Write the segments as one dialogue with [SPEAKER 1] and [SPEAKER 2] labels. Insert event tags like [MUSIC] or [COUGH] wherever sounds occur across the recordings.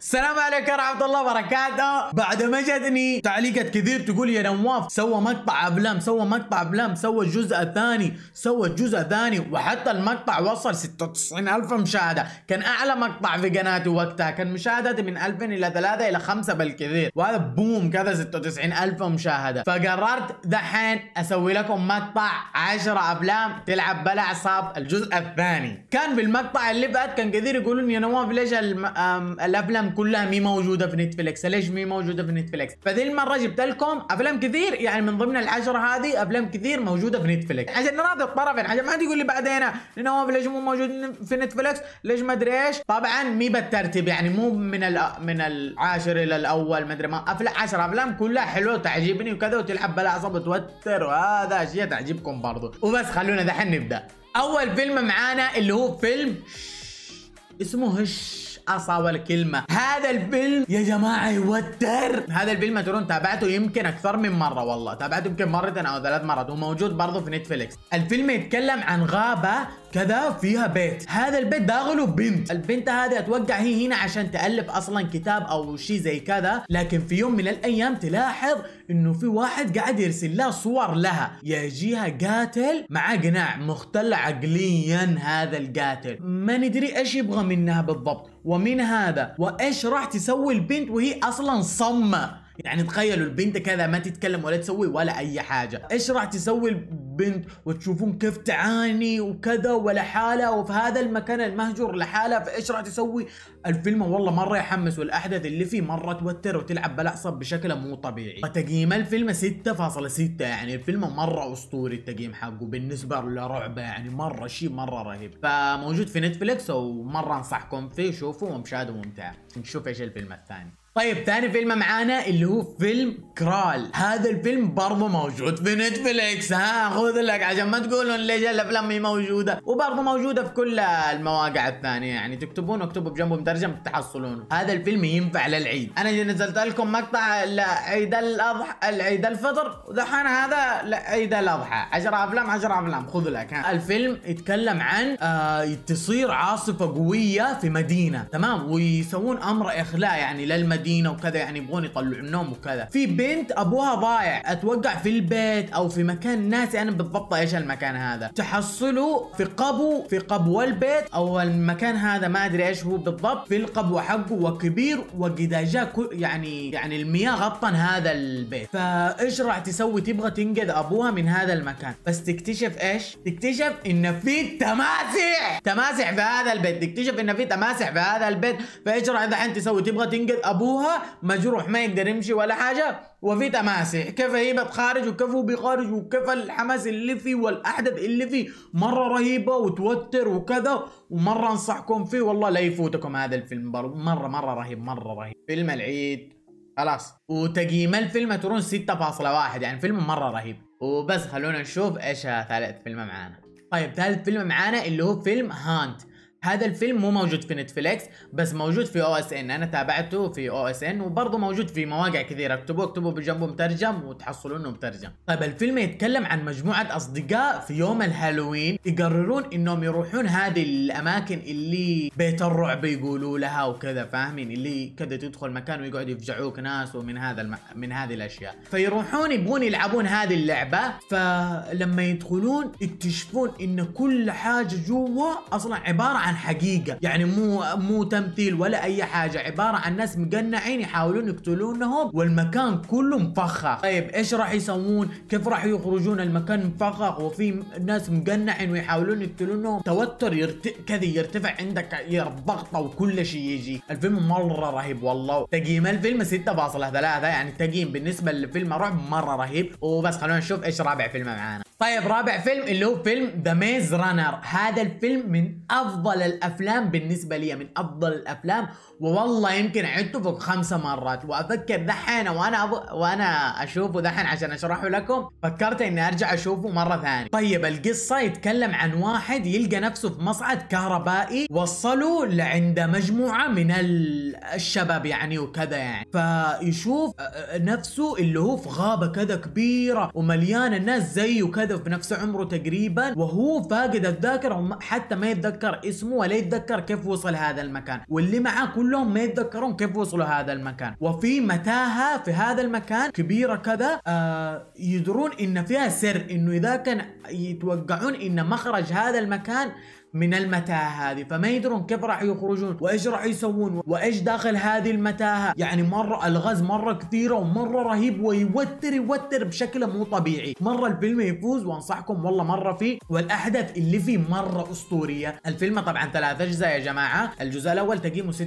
[SPEAKER 1] السلام عليكم ورحمة الله وبركاته بعد ما جتني تعليقات كثير تقول يا نواف سوى مقطع أفلام سوى مقطع أفلام سوى الجزء الثاني سوى الجزء الثاني وحتى المقطع وصل 96 ألف مشاهدة كان أعلى مقطع في قناتي وقتها كان مشاهدتي من 2000 إلى 3 إلى 5 بالكثير وهذا بوم كذا 96 ألف مشاهدة فقررت دحين أسوي لكم مقطع 10 أفلام تلعب بلا أعصاب الجزء الثاني كان بالمقطع اللي بعد كان كثير يقولون يا نواف ليش الأفلام كلها مي موجوده في نتفلكس ليش مي موجوده في نتفلكس فذي المره جبت لكم افلام كثير يعني من ضمن العشره هذه افلام كثير موجوده في نتفلكس عشان نراضي الطرفين عشان ما حد يقول لي بعدين نواف ليش مو موجود في نتفلكس ليش ما ادري ايش طبعا مي بالترتيب يعني مو من من العاشر الى الاول ما ادري ما افلام 10 افلام كلها حلوه تعجبني وكذا وتلعب بالاعصاب وتوتر وهذا اشياء تعجبكم برضو وبس خلونا دحين نبدا اول فيلم معانا اللي هو فيلم اسمه هش اصعب الكلمه هذا الفيلم يا جماعه يوتر هذا الفيلم ترون تابعته يمكن اكثر من مره والله تابعته يمكن مرتين او ثلاث مرات وموجود برضه في نتفليكس الفيلم يتكلم عن غابه كذا فيها بيت هذا البيت داخله بنت البنت هذه اتوقع هي هنا عشان تالف اصلا كتاب او شيء زي كذا لكن في يوم من الايام تلاحظ انه في واحد قاعد يرسل لها صور لها يجيها قاتل مع قناع مختل عقليا هذا القاتل ما ندري ايش يبغى منها بالضبط ومين هذا وايش راح تسوي البنت وهي اصلا صمه يعني تخيلوا البنت كذا ما تتكلم ولا تسوي ولا اي حاجه ايش راح تسوي البنت وتشوفون كيف تعاني وكذا ولا حاله وفي هذا المكان المهجور لحاله فايش راح تسوي الفيلم والله مره يحمس والاحداث اللي فيه مره توتر وتلعب بالاعصاب بشكل مو طبيعي وتقييم الفيلم 6.6 يعني الفيلم مره اسطوري التقييم حقه بالنسبه لرعبه يعني مره شيء مره رهيب فموجود في نتفليكس ومره انصحكم فيه شوفوا مشاهده ممتعه نشوف ايش الفيلم الثاني طيب ثاني فيلم معانا اللي هو فيلم سكرال هذا الفيلم برضه موجود في نتفليكس ها خذ لك عشان ما تقولون ليش الافلام مي موجوده وبرضه موجوده في كل المواقع الثانيه يعني تكتبون اكتبوا بجنبه مترجم تحصلونه هذا الفيلم ينفع للعيد انا نزلت لكم مقطع عيد الاضحى العيد الفطر ودحين هذا عيد الاضحى 10 افلام 10 افلام خذ لك ها الفيلم يتكلم عن آه تصير عاصفه قويه في مدينه تمام ويسوون امر اخلاء يعني للمدينه وكذا يعني يبغون يطلعون منهم وكذا في بيت بنت ابوها ضايع اتوقع في البيت او في مكان ناسي انا بالضبط ايش المكان هذا تحصله في قبو في قبو البيت او المكان هذا ما ادري ايش هو بالضبط في القبو حقه وكبير وقد جاء يعني يعني المياه غطن هذا البيت فايش راح تسوي تبغى تنقذ ابوها من هذا المكان بس تكتشف ايش تكتشف ان في تماسح تماسح في هذا البيت تكتشف ان في تماسح في هذا البيت فايش راح دحين تسوي تبغى تنقذ ابوها مجروح ما يقدر يمشي ولا حاجه وفي تماسح كيف هيبة خارج وكيف هو بيخارج وكيف الحماس اللي فيه والأحداث اللي فيه مرة رهيبة وتوتر وكذا ومرة أنصحكم فيه والله لا يفوتكم هذا الفيلم مره مرة مرة رهيب مرة رهيب فيلم العيد خلاص وتقييم الفيلم ترون 6.1 يعني فيلم مرة رهيب وبس خلونا نشوف ايش ثالث فيلم معانا طيب ثالث فيلم معانا اللي هو فيلم هانت هذا الفيلم مو موجود في نتفليكس بس موجود في او اس ان انا تابعته في او اس ان وبرضه موجود في مواقع كثيره اكتبوه اكتبوا بجنبه مترجم وتحصلوا انه مترجم طيب الفيلم يتكلم عن مجموعه اصدقاء في يوم الهالوين يقررون انهم يروحون هذه الاماكن اللي بيت الرعب يقولوا لها وكذا فاهمين اللي كذا تدخل مكان ويقعد يفجعوك ناس ومن هذا الم... من هذه الاشياء فيروحون يبغون يلعبون هذه اللعبه فلما يدخلون يكتشفون ان كل حاجه جوا اصلا عباره عن عن حقيقه يعني مو مو تمثيل ولا اي حاجه عباره عن ناس مقنعين يحاولون يقتلونهم والمكان كله مفخخ طيب ايش راح يسوون كيف راح يخرجون المكان مفخخ وفي ناس مقنعين ويحاولون يقتلونهم توتر يرت... كذا يرتفع عندك الضغط وكل شيء يجي الفيلم مره رهيب والله تقييم الفيلم 6.3 يعني تقييم بالنسبه لفيلم رعب مره رهيب وبس خلونا نشوف ايش رابع فيلم معانا طيب رابع فيلم اللي هو فيلم ذا ميز رانر هذا الفيلم من افضل أفضل الأفلام بالنسبة لي من أفضل الأفلام ووالله يمكن عدته فوق خمسة مرات وأفكر دحين وأنا أب... وأنا أشوفه دحين عشان أشرحه لكم فكرت إني أرجع أشوفه مرة ثانية طيب القصة يتكلم عن واحد يلقى نفسه في مصعد كهربائي وصلوا لعند مجموعة من الشباب يعني وكذا يعني فيشوف نفسه اللي هو في غابة كذا كبيرة ومليانة ناس زيه كذا في نفس عمره تقريبا وهو فاقد الذاكرة حتى ما يتذكر اسمه اسمه ولا يتذكر كيف وصل هذا المكان واللي معاه كلهم ما يتذكرون كيف وصلوا هذا المكان وفي متاهة في هذا المكان كبيرة كذا آه يدرون ان فيها سر انه اذا كان يتوقعون ان مخرج هذا المكان من المتاهه هذه فما يدرون كيف راح يخرجون وايش راح يسوون وايش داخل هذه المتاهه يعني مره الغاز مره كثيره ومره رهيب ويوتر يوتر بشكل مو طبيعي مره الفيلم يفوز وانصحكم والله مره فيه والاحداث اللي فيه مره اسطوريه الفيلم طبعا ثلاث اجزاء يا جماعه الجزء الاول تقييمه 6.8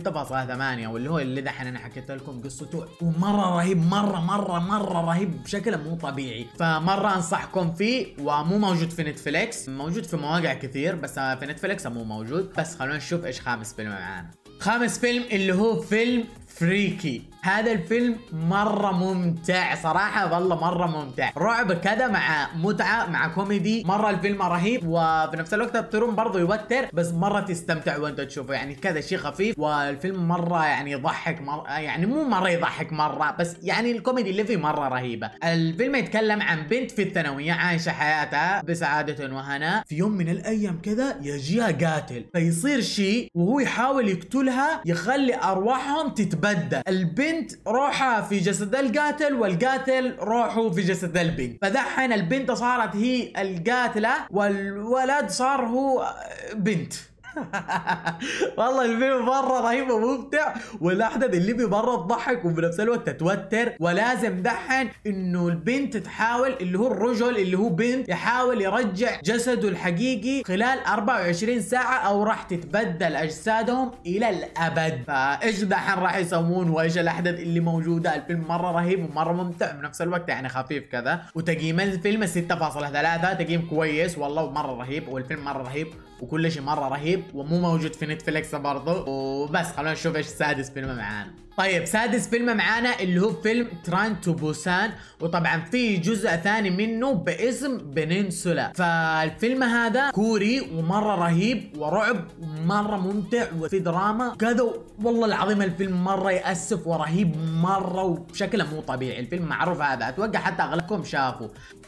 [SPEAKER 1] واللي هو اللي دحين انا حكيت لكم قصته ومره رهيب مره مره مره رهيب بشكل مو طبيعي فمره انصحكم فيه ومو موجود في نتفليكس موجود في مواقع كثير بس في نتفليكس مو موجود بس خلونا نشوف ايش خامس فيلم معانا خامس فيلم اللي هو فيلم فريكي هذا الفيلم مره ممتع صراحه والله مره ممتع رعب كذا مع متعه مع كوميدي مره الفيلم رهيب وفي نفس الوقت الترم برضه يوتر بس مره تستمتع وانت تشوفه يعني كذا شيء خفيف والفيلم مره يعني يضحك مرة يعني مو مره يضحك مره بس يعني الكوميدي اللي فيه مره رهيبه الفيلم يتكلم عن بنت في الثانويه عايشه حياتها بسعاده وهناء في يوم من الايام كذا يجيها قاتل فيصير شيء وهو يحاول يقتلها يقتلها يخلي ارواحهم تتبدل البنت روحها في جسد القاتل والقاتل روحه في جسد البنت فدحين البنت صارت هي القاتله والولد صار هو بنت [LAUGHS] والله الفيلم مره رهيب وممتع والاحداث اللي فيه مره تضحك وفي نفس الوقت تتوتر ولازم دحن انه البنت تحاول اللي هو الرجل اللي هو بنت يحاول يرجع جسده الحقيقي خلال 24 ساعه او راح تتبدل اجسادهم الى الابد فايش دحن راح يسوون وايش الاحداث اللي موجوده الفيلم مره رهيب ومره ممتع نفس الوقت يعني خفيف كذا وتقييم الفيلم 6.3 تقييم كويس والله مره رهيب والفيلم مره رهيب وكل شيء مره رهيب ومو موجود في نتفليكس برضو وبس خلونا نشوف ايش السادس فيلم معانا طيب سادس فيلم معانا اللي هو فيلم تران تو بوسان وطبعا في جزء ثاني منه باسم بننسولا فالفيلم هذا كوري ومره رهيب ورعب ومره ممتع وفي دراما كذا والله العظيم الفيلم مره يأسف ورهيب مره وشكله مو طبيعي الفيلم معروف هذا اتوقع حتى اغلبكم شافوا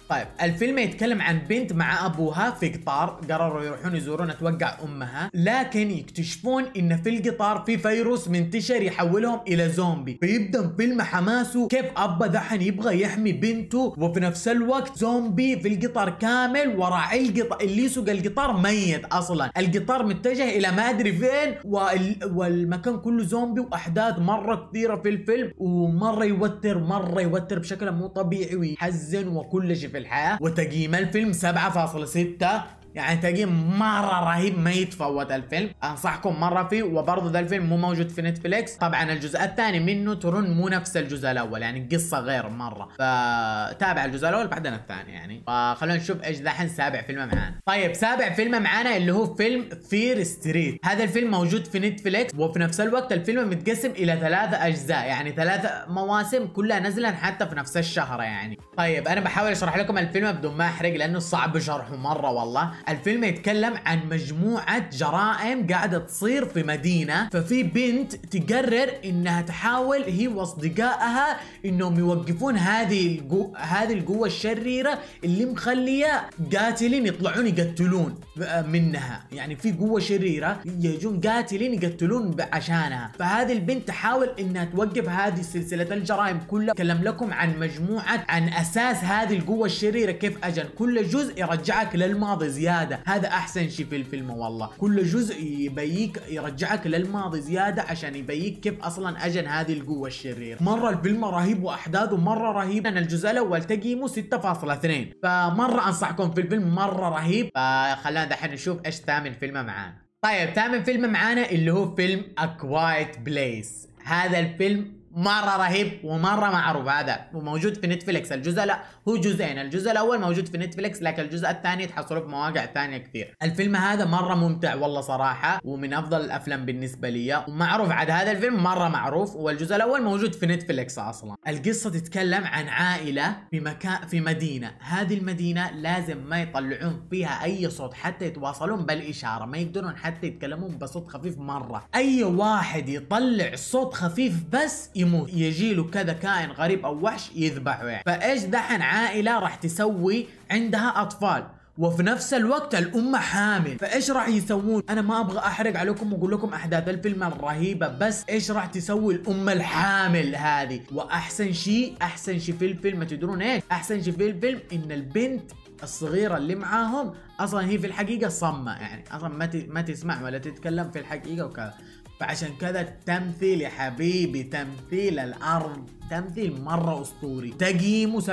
[SPEAKER 1] طيب الفيلم يتكلم عن بنت مع ابوها في قطار قرروا يروحون يزورون اتوقع امها لكن يكتشفون ان في القطار في فيروس منتشر يحولهم الى زومبي فيبدا فيلم حماسه كيف ابا دحن يبغى يحمي بنته وفي نفس الوقت زومبي في القطار كامل ورا القطار اللي سوق القطار ميت اصلا القطار متجه الى ما ادري فين وال... والمكان كله زومبي واحداث مره كثيره في الفيلم ومره يوتر مره يوتر بشكل مو طبيعي ويحزن وكل شيء في الحياه وتقييم الفيلم 7.6 يعني تلاقيه مره رهيب ما يتفوت الفيلم انصحكم مره فيه وبرضه ده الفيلم مو موجود في نتفليكس طبعا الجزء الثاني منه ترون مو نفس الجزء الاول يعني قصة غير مره فتابع الجزء الاول بعدين الثاني يعني فخلونا نشوف ايش ذا حين سابع فيلم معانا طيب سابع فيلم معانا اللي هو فيلم فير ستريت هذا الفيلم موجود في نتفليكس وفي نفس الوقت الفيلم متقسم الى ثلاثة اجزاء يعني ثلاثة مواسم كلها نزلا حتى في نفس الشهر يعني طيب انا بحاول اشرح لكم الفيلم بدون ما احرق لانه صعب شرحه مره والله الفيلم يتكلم عن مجموعة جرائم قاعدة تصير في مدينة ففي بنت تقرر انها تحاول هي واصدقائها انهم يوقفون هذه القو... هذه القوة الشريرة اللي مخلية قاتلين يطلعون يقتلون آه، منها يعني في قوة شريرة يجون قاتلين يقتلون عشانها فهذه البنت تحاول انها توقف هذه سلسلة الجرائم كلها تكلم لكم عن مجموعة عن اساس هذه القوة الشريرة كيف اجل كل جزء يرجعك للماضي زيادة زياده هذا احسن شيء في الفيلم والله كل جزء يبيك يرجعك للماضي زياده عشان يبيك كيف اصلا اجن هذه القوه الشريره مره الفيلم رهيب واحداثه مره رهيب انا الجزء الاول تقييمه 6.2 فمره انصحكم في الفيلم مره رهيب فخلانا دحين نشوف ايش ثامن فيلم معانا طيب ثامن فيلم معانا اللي هو فيلم أكوايت بليس هذا الفيلم مره رهيب ومره معروف هذا وموجود في نتفليكس الجزء لا هو جزئين الجزء الاول موجود في نتفليكس لكن الجزء الثاني تحصلوه في مواقع ثانيه كثير الفيلم هذا مره ممتع والله صراحه ومن افضل الافلام بالنسبه لي ومعروف عاد هذا الفيلم مره معروف والجزء الاول موجود في نتفليكس اصلا القصه تتكلم عن عائله في مكان في مدينه هذه المدينه لازم ما يطلعون فيها اي صوت حتى يتواصلون بالاشاره ما يقدرون حتى يتكلمون بصوت خفيف مره اي واحد يطلع صوت خفيف بس يموت يجي له كذا كائن غريب او وحش يذبحه يعني فايش دحين عائله راح تسوي عندها اطفال وفي نفس الوقت الأمة حامل فإيش راح يسوون أنا ما أبغى أحرق عليكم وأقول لكم أحداث الفيلم الرهيبة بس إيش راح تسوي الأمة الحامل هذه وأحسن شيء أحسن شيء في الفيلم تدرون إيش أحسن شيء في الفيلم إن البنت الصغيرة اللي معاهم أصلا هي في الحقيقة صمة يعني أصلا ما ما تسمع ولا تتكلم في الحقيقة وكذا فعشان كذا التمثيل يا حبيبي تمثيل الارض تمثيل مرة اسطوري تقييمه 7.5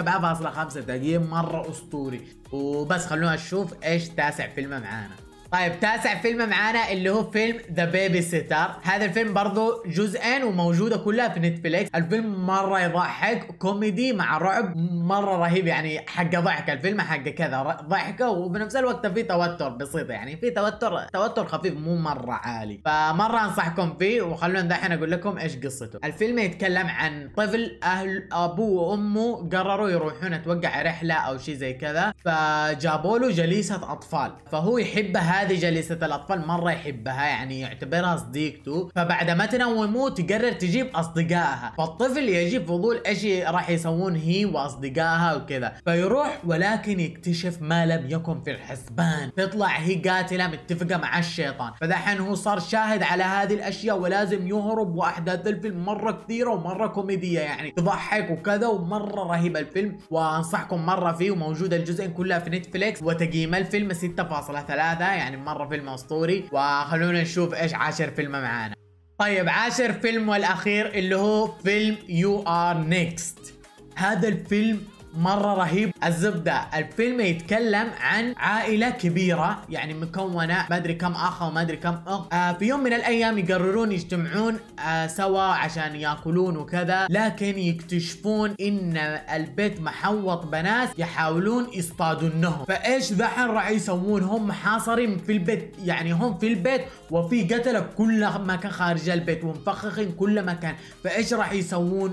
[SPEAKER 1] تقييم مرة اسطوري وبس خلونا نشوف ايش تاسع فيلم معانا طيب تاسع فيلم معانا اللي هو فيلم ذا بيبي سيتر هذا الفيلم برضه جزئين وموجوده كلها في نتفليكس الفيلم مره يضحك كوميدي مع رعب مره رهيب يعني حق ضحك الفيلم حق كذا ضحكه وبنفس الوقت في توتر بسيط يعني في توتر توتر خفيف مو مره عالي فمره انصحكم فيه وخلونا دحين اقول لكم ايش قصته الفيلم يتكلم عن طفل اهل ابوه وامه قرروا يروحون اتوقع رحله او شيء زي كذا فجابوا له جليسه اطفال فهو يحبها هذه جلسة الأطفال مرة يحبها يعني يعتبرها صديقته فبعد ما تنوموا تقرر تجيب أصدقائها فالطفل يجيب فضول إيش راح يسوون هي وأصدقائها وكذا فيروح ولكن يكتشف ما لم يكن في الحسبان تطلع هي قاتلة متفقة مع الشيطان فدحين هو صار شاهد على هذه الأشياء ولازم يهرب وأحداث الفيلم مرة كثيرة ومرة كوميدية يعني تضحك وكذا ومرة رهيب الفيلم وأنصحكم مرة فيه وموجود الجزء كلها في نتفليكس وتقييم الفيلم 6.3 يعني يعني مره فيلم اسطوري وخلونا نشوف ايش عاشر فيلم معانا طيب عاشر فيلم والاخير اللي هو فيلم يو ار نيكست هذا الفيلم مره رهيب الزبده الفيلم يتكلم عن عائله كبيره يعني مكونه ما ادري كم اخ وما ادري كم اخ آه في يوم من الايام يقررون يجتمعون آه سوا عشان ياكلون وكذا لكن يكتشفون ان البيت محوط بناس يحاولون يصطادونهم فايش ذحين راح يسوون هم حاصرين في البيت يعني هم في البيت وفي قتله كل مكان خارج البيت ومفخخين كل مكان فايش راح يسوون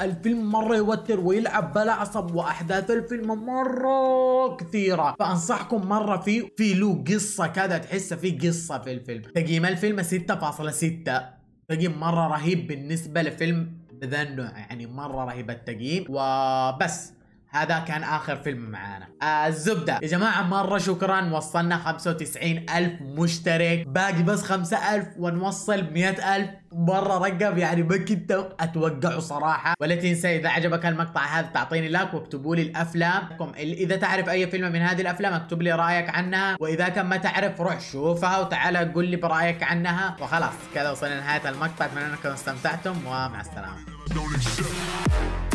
[SPEAKER 1] الفيلم مره يوتر ويلعب بلا العصب واحداث الفيلم مره كثيره فانصحكم مره في في له قصه كذا تحس في قصه في الفيلم تقييم الفيلم 6.6 تقييم مره رهيب بالنسبه لفيلم ذا النوع يعني مره رهيب التقييم وبس هذا كان اخر فيلم معانا آه الزبده يا جماعه مره شكرا وصلنا 95 الف مشترك باقي بس 5 الف ونوصل 100 الف مره رقم يعني ما كنت اتوقع صراحه ولا تنسى اذا عجبك المقطع هذا تعطيني لايك واكتبوا لي الافلام اذا تعرف اي فيلم من هذه الافلام اكتب لي رايك عنها واذا كان ما تعرف روح شوفها وتعال قول لي برايك عنها وخلاص كذا وصلنا لنهايه المقطع اتمنى انكم استمتعتم ومع السلامه